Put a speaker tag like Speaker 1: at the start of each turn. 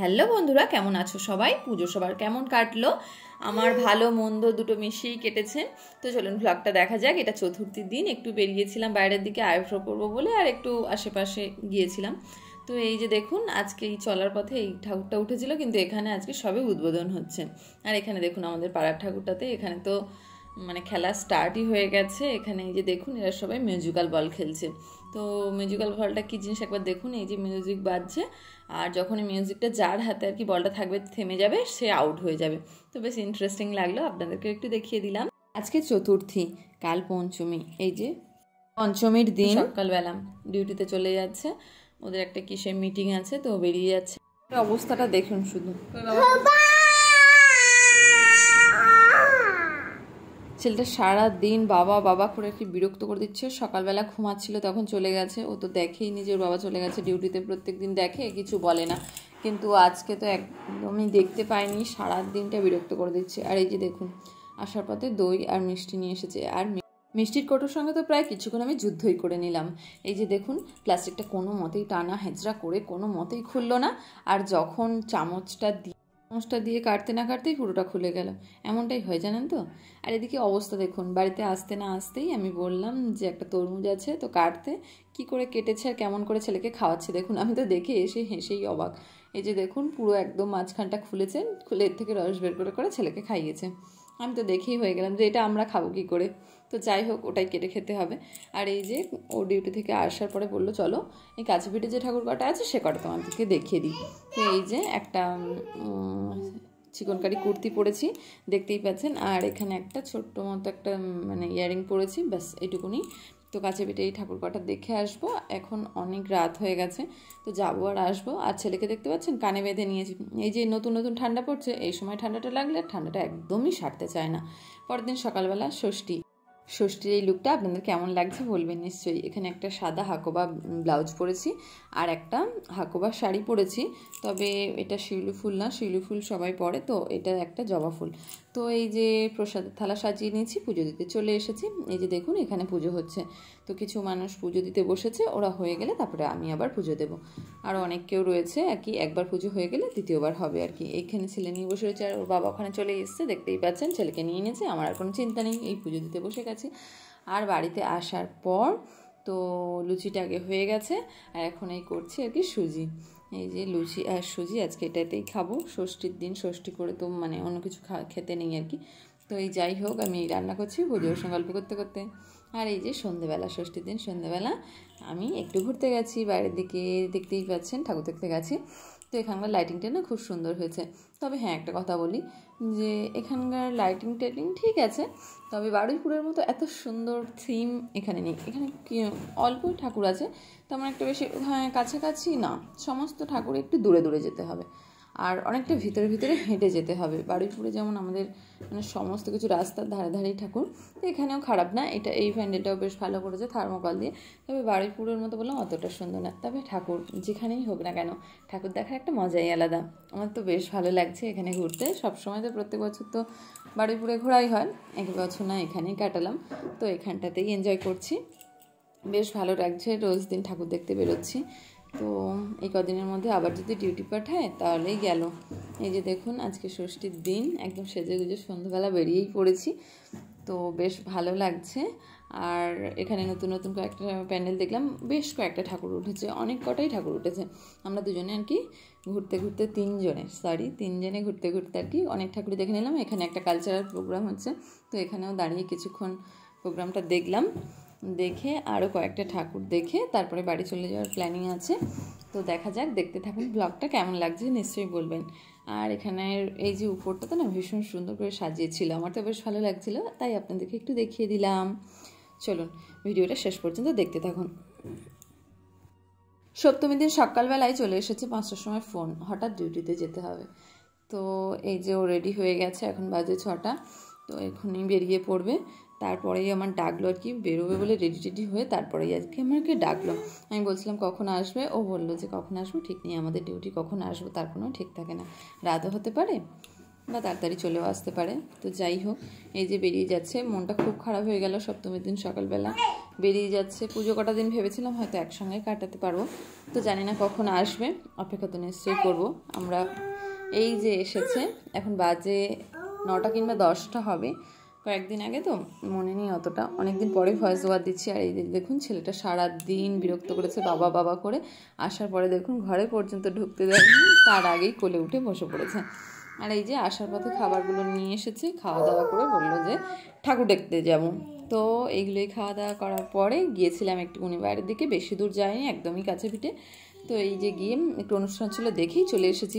Speaker 1: hello বন্ধুরা কেমন আছো সবাই পুজো সবার কেমন কাটলো আমার ভালো মন্দ দুটো মিশিয়েই কেটেছেন তো চলুন ব্লগটা দেখা যাক এটা চতুর্থীর দিন একটু বেরিয়েছিলাম বাইরের দিকে আইব্রো করবো বলে আর একটু আশেপাশে গিয়েছিলাম তো এই যে দেখুন আজকে এই চলার পথে এই ঠাকুরটা উঠেছিল কিন্তু এখানে আজকে সবে উদ্বোধন হচ্ছে আর এখানে দেখুন আমাদের পাড়ার ঠাকুরটাতে এখানে তো মানে খেলা স্টার্টই হয়ে গেছে এখানে এই যে দেখুন এরা সবাই মিউজিক্যাল বল খেলছে তো মিউজিক্যাল ভলটা কী জিনিস একবার দেখুন এই যে মিউজিক বাজছে আর যখন এই মিউজিকটা যার হাতে আর কি বলটা থাকবে থেমে যাবে সে আউট হয়ে যাবে তো বেশ ইন্টারেস্টিং লাগলো আপনাদেরকে একটু দেখিয়ে দিলাম আজকে চতুর্থী কাল পঞ্চমী এই যে পঞ্চমীর দিন সকালবেলা ডিউটিতে চলে যাচ্ছে ওদের একটা কিসের মিটিং আছে তো বেরিয়ে যাচ্ছে অবস্থাটা দেখুন শুধু হ্যাঁ, ছেলেটা সারা দিন বাবা বাবা করে একটু বিরক্ত করে দিচ্ছে সকালবেলা ঘুমাচ্ছিল তখন চলে গেছে ও তো দেখেই নিজের বাবা চলে গেছে ডিউটিতে প্রত্যেক দিন দেখে কিছু বলে না কিন্তু আজকে তো একদমই দেখতে পাইনি সারা দিনটা বিরক্ত করে দিচ্ছে আর এই যে দেখুন আসার পথে দই আর মিষ্টি নিয়ে এসেছে আর মিষ্টির কোটোর সঙ্গে তো প্রায় কিছুক্ষণ আমি যুদ্ধই করে নিলাম এই যে দেখুন প্লাস্টিকটা কোনো মতেই টানা হেঁচড়া করে কোনো মতেই খুললো না আর যখন চামচটা দিয়ে মোষটা দিয়ে কাটতে না কাটতেই পুরোটা খুলে গেল এমনটাই হয় জানেন তো আর এদিকে অবস্থা দেখুন বাড়িতে আসতে না আসতেই আমি বললাম যে একটা তরমুজ আছে তো কাটতে কি করে কেটেছে আর কেমন করে ছেলেকে খাওয়াচ্ছে দেখুন আমি তো দেখে এসে হেসেই অবাক এই যে দেখুন পুরো একদম মাঝখানটা খুলেছে খুলে এর থেকে রস বের করে করে ছেলেকে খাইয়েছে আমি তো দেখেই হয়ে গেলাম যে এটা আমরা খাবো কী করে তো যাই হোক ওটাই কেটে খেতে হবে আর এই যে ও ডিউটি থেকে আসার পরে বললো চলো এই কাছে পিঠে যে ঠাকুর কটা আছে সে কটা তোমাদেরকে দেখিয়ে দিই তো এই যে একটা চিকনকারি কুর্তি পরেছি দেখতেই পাচ্ছেন আর এখানে একটা ছোট্ট মতো একটা মানে ইয়ারিং পরেছি ব্যাস এটুকুনি তো কাছে পেটে এই ঠাকুর কটা দেখে আসবো এখন অনেক রাত হয়ে গেছে তো যাবো আর আসবো আর ছেলেকে দেখতে পাচ্ছেন কানে বেঁধে নিয়েছি এই যে নতুন নতুন ঠান্ডা পড়ছে এই সময় ঠান্ডাটা লাগলে ঠান্ডাটা একদমই সারতে চায় না পরের দিন সকালবেলা ষষ্ঠী ষষ্ঠীর এই লুকটা আপনাদের কেমন লাগছে বলবেন নিশ্চয়ই এখানে একটা সাদা হাকোবা ব্লাউজ পরেছি আর একটা হাকোবা শাড়ি পরেছি তবে এটা শিউলি ফুল না শিউলি ফুল সবাই পরে তো এটা একটা জবা ফুল তো এই যে প্রসাদের থালা সাজিয়ে নিয়েছি পুজো দিতে চলে এসেছি এই যে দেখুন এখানে পুজো হচ্ছে তো কিছু মানুষ পুজো দিতে বসেছে ওরা হয়ে গেলে তারপরে আমি আবার পুজো দেব আর অনেক কেউ রয়েছে আর কি একবার পুজো হয়ে গেলে দ্বিতীয়বার হবে আর কি এইখানে ছেলে নিয়ে বসে রয়েছে আর ওর বাবা ওখানে চলে এসছে দেখতেই পাচ্ছেন ছেলেকে নিয়ে নিয়েছে আমার আর কোনো চিন্তা নেই এই পুজো দিতে বসে গেছি আর বাড়িতে আসার পর তো লুচিটা আগে হয়ে গেছে আর এখন এই করছি আর কি সুজি এই যে লুচি আর সুজি আজকে এটাতেই খাবো ষষ্ঠীর দিন ষষ্ঠী করে তো মানে অন্য কিছু খেতে নেই আর কি তো এই যাই হোক আমি রান্না করছি পুজোর সঙ্গে গল্প করতে করতে আর এই যে সন্ধেবেলা ষষ্ঠীর দিন সন্ধেবেলা আমি একটু ঘুরতে গেছি বাইরের দিকে দেখতেই পাচ্ছেন ঠাকুর দেখতে গেছি তো এখানকার লাইটিংটা না খুব সুন্দর হয়েছে তবে হ্যাঁ একটা কথা বলি যে এখানকার লাইটিং টাইটিং ঠিক আছে তবে বারুইপুরের মতো এত সুন্দর থিম এখানে নেই এখানে অল্পই ঠাকুর আছে তেমন একটা বেশি হ্যাঁ কাছাকাছি না সমস্ত ঠাকুর একটু দূরে দূরে যেতে হবে আর অনেকটা ভিতরে ভিতরে হেঁটে যেতে হবে বারুইপুরে যেমন আমাদের মানে সমস্ত কিছু রাস্তার ধারে ধারেই ঠাকুর তো এখানেও খারাপ না এটা এই ফ্যান্ডেলটাও বেশ ভালো করেছে থার্মোকল দিয়ে তবে বারুইপুরের মতো বললাম অতটা সুন্দর না তবে ঠাকুর যেখানেই হোক না কেন ঠাকুর দেখার একটা মজাই আলাদা আমার তো বেশ ভালো লাগছে এখানে ঘুরতে সবসময় তো প্রত্যেক বছর তো বারুইপুরে ঘোরাই হয় এক বছর না এখানেই কাটালাম তো এখানটাতেই এনজয় করছি বেশ ভালো লাগছে রোজ দিন ঠাকুর দেখতে বেরোচ্ছি তো এই কদিনের মধ্যে আবার যদি ডিউটি পাঠায় তাহলেই গেল এই যে দেখুন আজকে ষষ্ঠীর দিন একদম সেজে গুজে সন্ধ্যাবেলা বেরিয়েই পড়েছি তো বেশ ভালো লাগছে আর এখানে নতুন নতুন কয়েকটা প্যান্ডেল দেখলাম বেশ কয়েকটা ঠাকুর উঠেছে অনেক কটাই ঠাকুর উঠেছে আমরা দুজনে আর কি ঘুরতে ঘুরতে তিনজনে সরি তিনজনে ঘুরতে ঘুরতে আর কি অনেক ঠাকুর দেখে নিলাম এখানে একটা কালচারাল প্রোগ্রাম হচ্ছে তো এখানেও দাঁড়িয়ে কিছুক্ষণ প্রোগ্রামটা দেখলাম দেখে আরও কয়েকটা ঠাকুর দেখে তারপরে বাড়ি চলে যাওয়ার প্ল্যানিং আছে তো দেখা যাক দেখতে থাকুন ব্লগটা কেমন লাগছে নিশ্চয়ই বলবেন আর এখানের এই যে উপরটাতে না ভীষণ সুন্দর করে সাজিয়েছিল আমার তো বেশ ভালো লাগছিল তাই আপনাদেরকে একটু দেখিয়ে দিলাম চলুন ভিডিওটা শেষ পর্যন্ত দেখতে থাকুন সপ্তমী দিন সকালবেলায় চলে এসেছে পাঁচটার সময় ফোন হঠাৎ ডিউটিতে যেতে হবে তো এই যে ও রেডি হয়ে গেছে এখন বাজে ছটা তো এখনই বেরিয়ে পড়বে তারপরেই আমার ডাকলো আর কি বেরোবে বলে রেডি টেডি হয়ে তারপরেই আজকে আমাকে ডাকলো আমি বলছিলাম কখন আসবে ও বললো যে কখন আসবো ঠিক নেই আমাদের ডিউটি কখন আসবো তার কোনো ঠিক থাকে না রাতও হতে পারে বা তাড়াতাড়ি চলেও আসতে পারে তো যাই হোক এই যে বেরিয়ে যাচ্ছে মনটা খুব খারাপ হয়ে গেল সপ্তমীর দিন সকালবেলা বেরিয়ে যাচ্ছে পুজো কটা দিন ভেবেছিলাম হয়তো একসঙ্গে কাটাতে পারবো তো জানি না কখন আসবে অপেক্ষা তো নিশ্চয়ই করবো আমরা এই যে এসেছে এখন বাজে নটা কিংবা দশটা হবে কয়েকদিন আগে তো মনে নেই অতটা অনেকদিন পরে ভয়েস ওভার দিচ্ছি আর এই দেখুন ছেলেটা সারা দিন বিরক্ত করেছে বাবা বাবা করে আসার পরে দেখুন ঘরে পর্যন্ত ঢুকতে দেয়নি তার আগেই কোলে উঠে বসে পড়েছে আর এই যে আসার পথে খাবারগুলো নিয়ে এসেছে খাওয়া দাওয়া করে বললো যে ঠাকুর দেখতে যাব তো এইগুলোই খাওয়া দাওয়া করার পরে গিয়েছিলাম একটু উনি বাইরের দিকে বেশি দূর যায়নি একদমই কাছে পিঠে তো এই যে গিয়ে একটু অনুষ্ঠান ছিল দেখেই চলে এসেছি